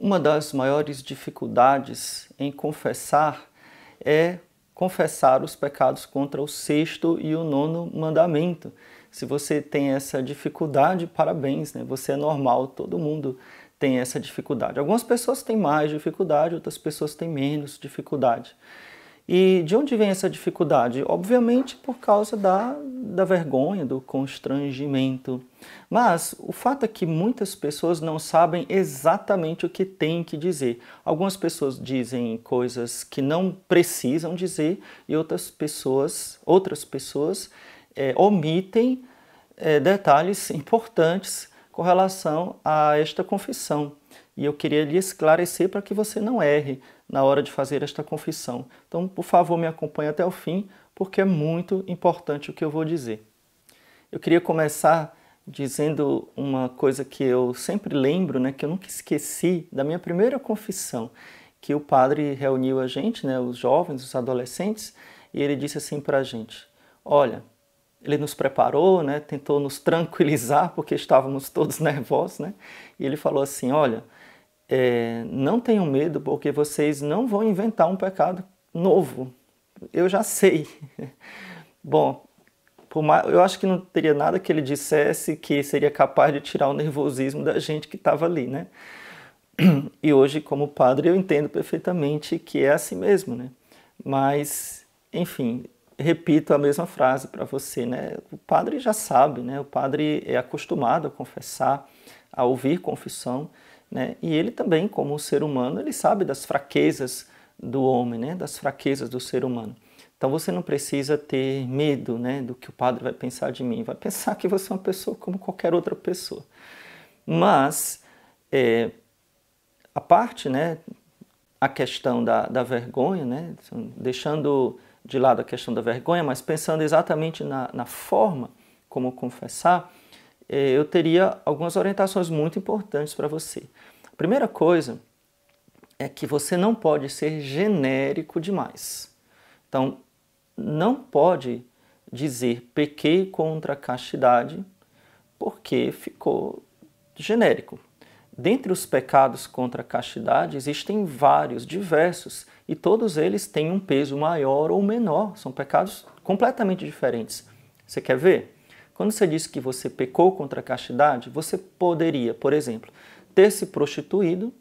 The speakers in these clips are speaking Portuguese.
Uma das maiores dificuldades em confessar é confessar os pecados contra o sexto e o nono mandamento. Se você tem essa dificuldade, parabéns, né? Você é normal, todo mundo tem essa dificuldade. Algumas pessoas têm mais dificuldade, outras pessoas têm menos dificuldade. E de onde vem essa dificuldade? Obviamente por causa da, da vergonha, do constrangimento. Mas o fato é que muitas pessoas não sabem exatamente o que têm que dizer. Algumas pessoas dizem coisas que não precisam dizer e outras pessoas, outras pessoas é, omitem é, detalhes importantes com relação a esta confissão e eu queria lhe esclarecer para que você não erre na hora de fazer esta confissão. Então, por favor, me acompanhe até o fim, porque é muito importante o que eu vou dizer. Eu queria começar dizendo uma coisa que eu sempre lembro, né, que eu nunca esqueci da minha primeira confissão, que o padre reuniu a gente, né, os jovens, os adolescentes, e ele disse assim para a gente: Olha, ele nos preparou, né, tentou nos tranquilizar, porque estávamos todos nervosos, né, e ele falou assim: Olha é, não tenham medo, porque vocês não vão inventar um pecado novo. Eu já sei. Bom, mais, eu acho que não teria nada que ele dissesse que seria capaz de tirar o nervosismo da gente que estava ali, né? E hoje, como padre, eu entendo perfeitamente que é assim mesmo, né? Mas, enfim, repito a mesma frase para você, né? O padre já sabe, né? O padre é acostumado a confessar, a ouvir confissão. Né? E ele também, como ser humano, ele sabe das fraquezas do homem, né? das fraquezas do ser humano. Então você não precisa ter medo né, do que o padre vai pensar de mim. Vai pensar que você é uma pessoa como qualquer outra pessoa. Mas é, a parte, né, a questão da, da vergonha, né, deixando de lado a questão da vergonha, mas pensando exatamente na, na forma como confessar, eh, eu teria algumas orientações muito importantes para você. A primeira coisa é que você não pode ser genérico demais. Então, não pode dizer pequei contra a castidade, porque ficou genérico. Dentre os pecados contra a castidade existem vários, diversos, e todos eles têm um peso maior ou menor, são pecados completamente diferentes. Você quer ver? Quando você diz que você pecou contra a castidade, você poderia, por exemplo, ter se prostituído,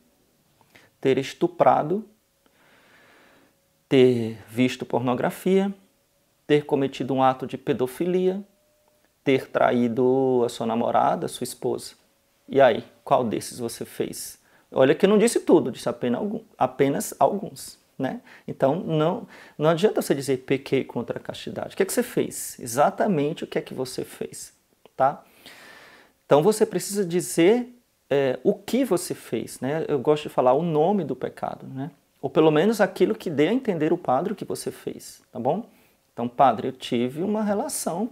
ter estuprado, ter visto pornografia, ter cometido um ato de pedofilia, ter traído a sua namorada, a sua esposa. E aí, qual desses você fez? Olha que eu não disse tudo, disse apenas, alguns. Né? Então não, não adianta você dizer pequei contra a castidade. O que é que você fez? Exatamente o que é que você fez, tá? Então você precisa dizer é, o que você fez, né? Eu gosto de falar o nome do pecado, né? Ou pelo menos aquilo que dê a entender o padre o que você fez, tá bom? Então, padre, eu tive uma relação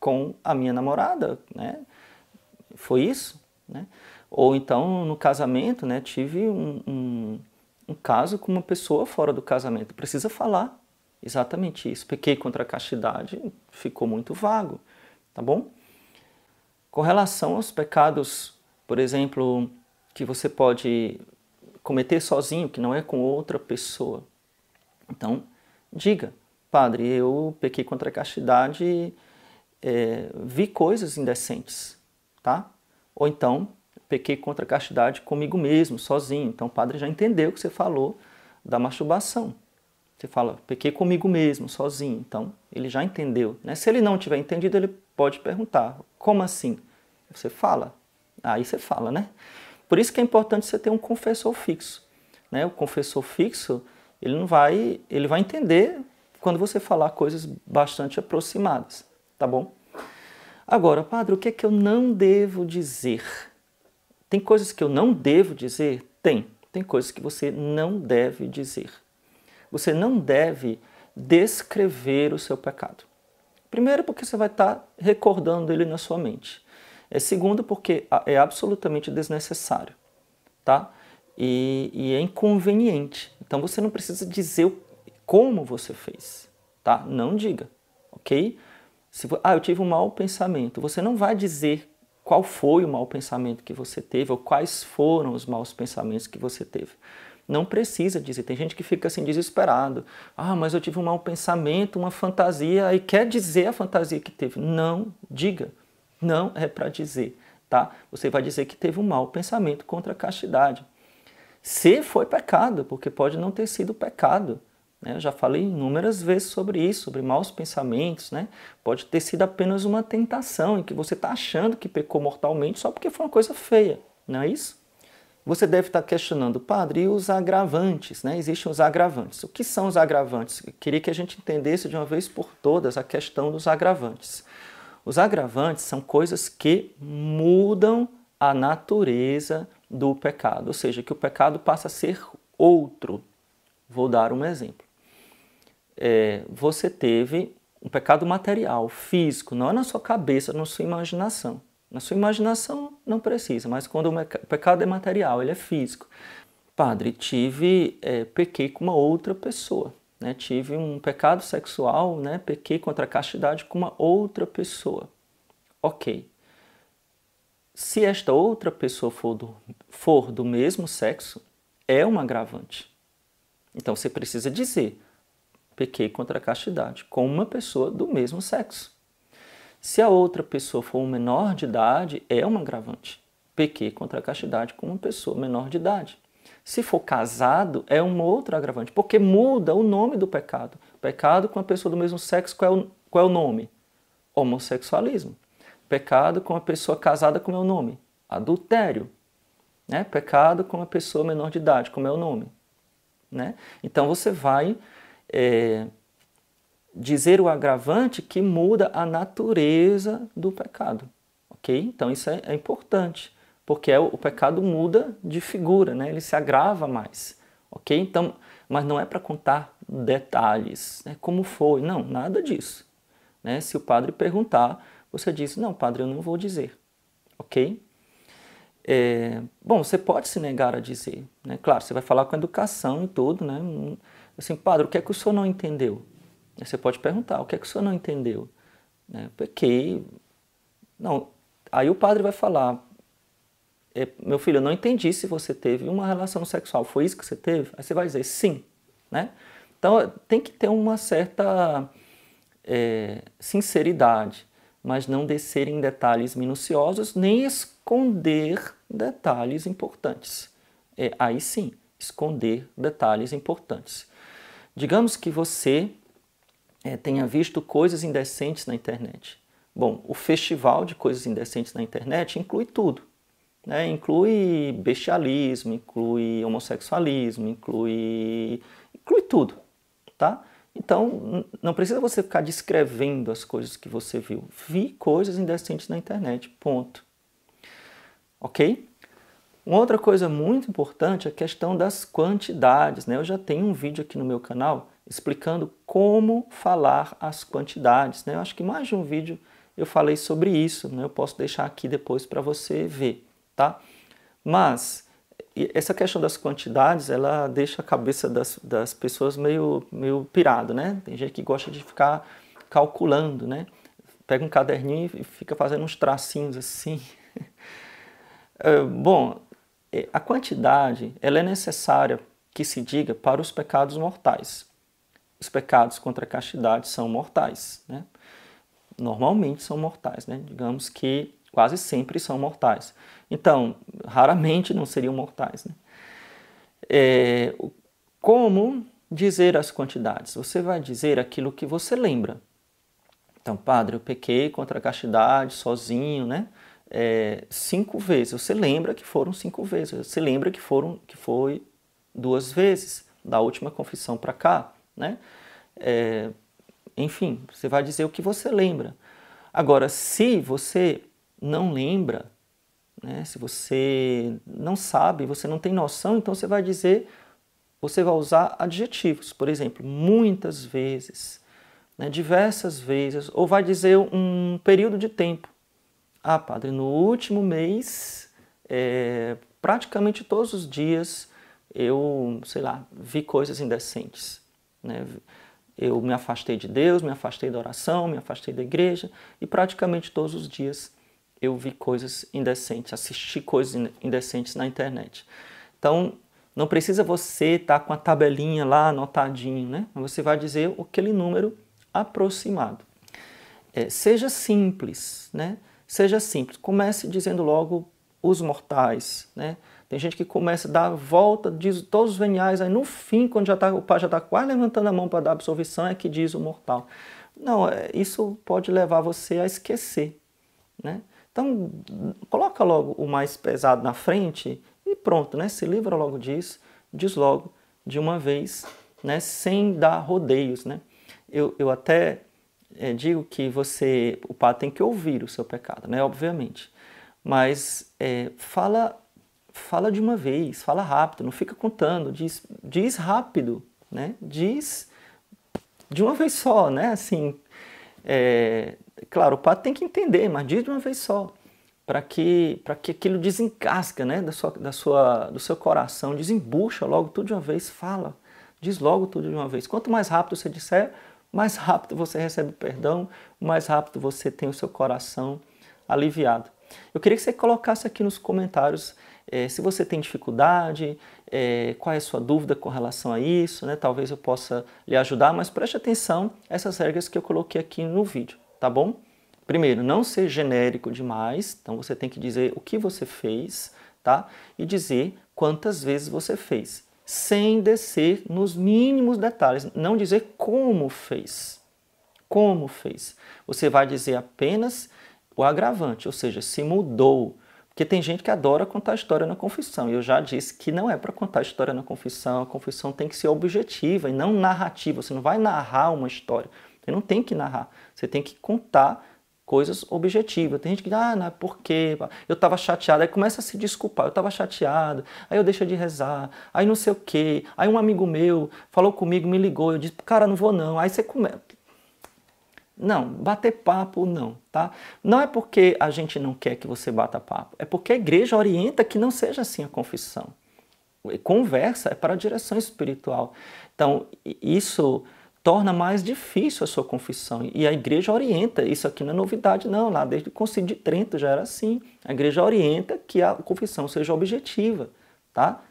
com a minha namorada, né? Foi isso, né? Ou então no casamento, né? Tive um, um um caso com uma pessoa fora do casamento. Precisa falar exatamente isso. Pequei contra a castidade, ficou muito vago, tá bom? Com relação aos pecados, por exemplo, que você pode cometer sozinho, que não é com outra pessoa. Então, diga, padre, eu pequei contra a castidade, é, vi coisas indecentes, tá? Ou então, pequei contra a castidade comigo mesmo, sozinho. Então o padre já entendeu o que você falou da masturbação. Você fala, pequei comigo mesmo, sozinho. Então ele já entendeu. Né? Se ele não tiver entendido, ele pode perguntar: como assim? Você fala. Aí você fala, né? Por isso que é importante você ter um confessor fixo. Né? O confessor fixo, ele não vai, ele vai entender quando você falar coisas bastante aproximadas, tá bom? Agora, padre, o que é que eu não devo dizer? Tem coisas que eu não devo dizer? Tem. Tem coisas que você não deve dizer. Você não deve descrever o seu pecado. Primeiro, porque você vai estar recordando ele na sua mente. É segundo, porque é absolutamente desnecessário, tá? E, e, é inconveniente. Então você não precisa dizer como você fez, tá? Não diga, ok? Se, ah, eu tive um mau pensamento. Você não vai dizer qual foi o mau pensamento que você teve ou quais foram os maus pensamentos que você teve. Não precisa dizer. Tem gente que fica assim desesperado. Ah, mas eu tive um mau pensamento, uma fantasia e quer dizer a fantasia que teve. Não diga. Não é para dizer, tá? Você vai dizer que teve um mau pensamento contra a castidade. Se foi pecado, porque pode não ter sido pecado, né? Eu já falei inúmeras vezes sobre isso, sobre maus pensamentos. Né? Pode ter sido apenas uma tentação em que você está achando que pecou mortalmente só porque foi uma coisa feia, não é isso? Você deve estar tá questionando, padre, e os agravantes? Né? Existem os agravantes. O que são os agravantes? Eu queria que a gente entendesse de uma vez por todas a questão dos agravantes. Os agravantes são coisas que mudam a natureza do pecado, ou seja, que o pecado passa a ser outro. Vou dar um exemplo é, você teve um pecado material, físico, não é na sua cabeça, na sua imaginação. Na sua imaginação não precisa, mas quando o pecado é material, ele é físico. Padre, tive, é, pequei com uma outra pessoa. Né? Tive um pecado sexual, né? pequei contra a castidade com uma outra pessoa. Ok. Se esta outra pessoa for do, for do mesmo sexo, é um agravante. Então você precisa dizer, pequei contra a castidade, com uma pessoa do mesmo sexo. Se a outra pessoa for um menor de idade, é um agravante. Pequei contra a castidade com uma pessoa menor de idade. Se for casado, é um outro agravante, porque muda o nome do pecado. Pecado com a pessoa do mesmo sexo, qual é o, qual é o nome? Homossexualismo. Pecado com a pessoa casada, como é o nome? Adultério. Né? Pecado com a pessoa menor de idade, como é o nome? Né? Então você vai é, dizer o agravante que muda a natureza do pecado. Ok? Então isso é, é importante, porque é, o, pecado muda de figura, né? ele se agrava mais. Ok? Então, mas não é para contar detalhes, né? como foi, não, nada disso. Né? Se o padre perguntar, você diz: Não, padre, eu não vou dizer. Ok? É, bom, você pode se negar a dizer. Né? Claro, você vai falar com educação e tudo, né? assim, padre, o que é que o senhor não entendeu? Você pode perguntar, o que é que o senhor não entendeu? Né? Pequei. Não, aí o padre vai falar, é, meu filho, eu não entendi se você teve uma relação sexual, foi isso que você teve? Aí você vai dizer, sim, né? Então, tem que ter uma certa é, sinceridade, mas não descer em detalhes minuciosos, nem esconder detalhes importantes. É, aí sim, esconder detalhes importantes. Digamos que você é, tenha visto coisas indecentes na internet. Bom, o festival de coisas indecentes na internet inclui tudo. Né? Inclui bestialismo, inclui homossexualismo, inclui, inclui tudo, tá? Então, não precisa você ficar descrevendo as coisas que você viu. Vi coisas indecentes na internet, ponto. Ok? Uma outra coisa muito importante é a questão das quantidades. Né? Eu já tenho um vídeo aqui no meu canal explicando como falar as quantidades. Né? Eu acho que mais de um vídeo eu falei sobre isso. Né? Eu posso deixar aqui depois para você ver. Tá? Mas essa questão das quantidades, ela deixa a cabeça das, das pessoas meio, meio pirado. Né? Tem gente que gosta de ficar calculando. Né? Pega um caderninho e fica fazendo uns tracinhos assim. Eh, bom, a quantidade ela é necessária que se diga para os pecados mortais. Os pecados contra a castidade são mortais, né? Normalmente são mortais, né? Digamos que quase sempre são mortais. Então, raramente não seriam mortais, né? É, como dizer as quantidades? Você vai dizer aquilo que você lembra. Então, padre, eu pequei contra a castidade sozinho, né? é, cinco vezes. Você lembra que foram cinco vezes. Você lembra que foram que foi duas vezes da última confissão para cá, né? É, enfim, você vai dizer o que você lembra. Agora, se você não lembra, né, se você não sabe, você não tem noção, então você vai dizer, você vai usar adjetivos, por exemplo, muitas vezes, né, diversas vezes, ou vai dizer um período de tempo. Ah, padre, no último mês, é, praticamente todos os dias, eu, sei lá, vi coisas indecentes. Né? Eu me afastei de Deus, me afastei da oração, me afastei da igreja e praticamente todos os dias eu vi coisas indecentes, assisti coisas indecentes na internet. Então, não precisa você estar tá com a tabelinha lá anotadinho, né? Você vai dizer aquele número aproximado. É, seja simples, né? Seja simples, comece dizendo logo os mortais, né? Tem gente que começa a dar a volta, diz todos os veniais, aí no fim, quando já tá, o pai já está quase levantando a mão para dar absolvição, é que diz o mortal. Não, é, isso pode levar você a esquecer. Né? Então, coloca logo o mais pesado na frente e pronto, né? se livra logo disso, diz logo de uma vez, né? sem dar rodeios. Né? Eu, eu até é, digo que você, o padre tem que ouvir o seu pecado, né? Obviamente. Mas é, fala, fala de uma vez, fala rápido, não fica contando, diz, diz rápido, né? Diz de uma vez só, né? Assim, é, claro, o padre tem que entender, mas diz de uma vez só, para que para que aquilo desencasca, né? Da sua, da sua, do seu coração, desembucha logo tudo de uma vez, fala, diz logo tudo de uma vez. Quanto mais rápido você disser mais rápido você recebe o perdão, mais rápido você tem o seu coração aliviado. Eu queria que você colocasse aqui nos comentários é, se você tem dificuldade, é, qual é a sua dúvida com relação a isso, né? talvez eu possa lhe ajudar, mas preste atenção a essas regras que eu coloquei aqui no vídeo, tá bom? Primeiro, não ser genérico demais, então você tem que dizer o que você fez, tá? E dizer quantas vezes você fez sem descer nos mínimos detalhes, não dizer como fez. Como fez. Você vai dizer apenas o agravante, ou seja, se mudou. Porque tem gente que adora contar história na confissão. E eu já disse que não é para contar história na confissão. A confissão tem que ser objetiva e não narrativa. Você não vai narrar uma história. Você não tem que narrar. Você tem que contar coisas objetivas. Tem gente que diz, ah, não, por quê? Eu estava chateado. Aí começa a se desculpar, eu estava chateado, aí eu deixo de rezar, aí não sei o quê. Aí um amigo meu falou comigo, me ligou, eu disse, cara, não vou não. Aí você começa. Não, bater papo não, tá? Não é porque a gente não quer que você bata papo, é porque a igreja orienta que não seja assim a confissão. Conversa é para a direção espiritual. Então, isso torna mais difícil a sua confissão. E a igreja orienta, isso aqui não é novidade, não. Lá desde o Concílio de Trento já era assim. A igreja orienta que a confissão seja objetiva, tá?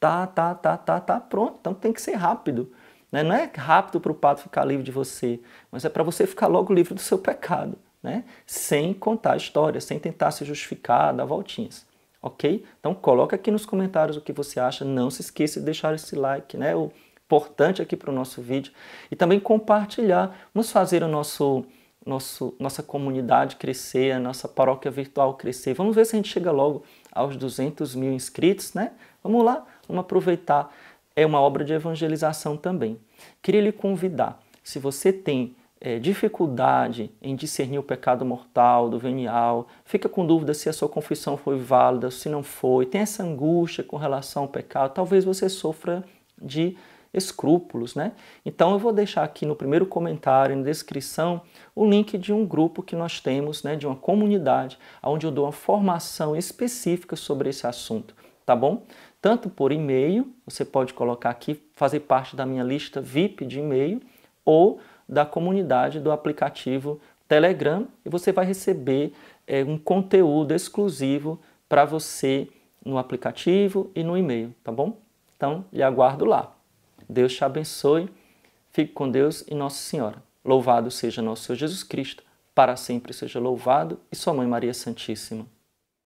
Tá, tá, tá, tá, tá, pronto. Então tem que ser rápido. Né? Não é rápido para o padre ficar livre de você, mas é para você ficar logo livre do seu pecado, né? Sem contar a história, sem tentar se justificar, dar voltinhas. Ok? Então coloca aqui nos comentários o que você acha. Não se esqueça de deixar esse like, né? O, importante aqui para o nosso vídeo e também compartilhar. Vamos fazer o nosso, nosso, nossa comunidade crescer, a nossa paróquia virtual crescer. Vamos ver se a gente chega logo aos 200 mil inscritos, né? Vamos lá, vamos aproveitar. É uma obra de evangelização também. Queria lhe convidar, se você tem é, dificuldade em discernir o pecado mortal, do venial, fica com dúvida se a sua confissão foi válida, se não foi, tem essa angústia com relação ao pecado, talvez você sofra de escrúpulos, né? Então eu vou deixar aqui no primeiro comentário, na descrição, o link de um grupo que nós temos, né, de uma comunidade, onde eu dou uma formação específica sobre esse assunto, tá bom? Tanto por e-mail, você pode colocar aqui, fazer parte da minha lista VIP de e-mail, ou da comunidade do aplicativo Telegram, e você vai receber é, um conteúdo exclusivo para você no aplicativo e no e-mail, tá bom? Então, lhe aguardo lá. Deus te abençoe. Fique com Deus e Nossa Senhora. Louvado seja nosso Senhor Jesus Cristo, para sempre seja louvado, e sua mãe Maria Santíssima.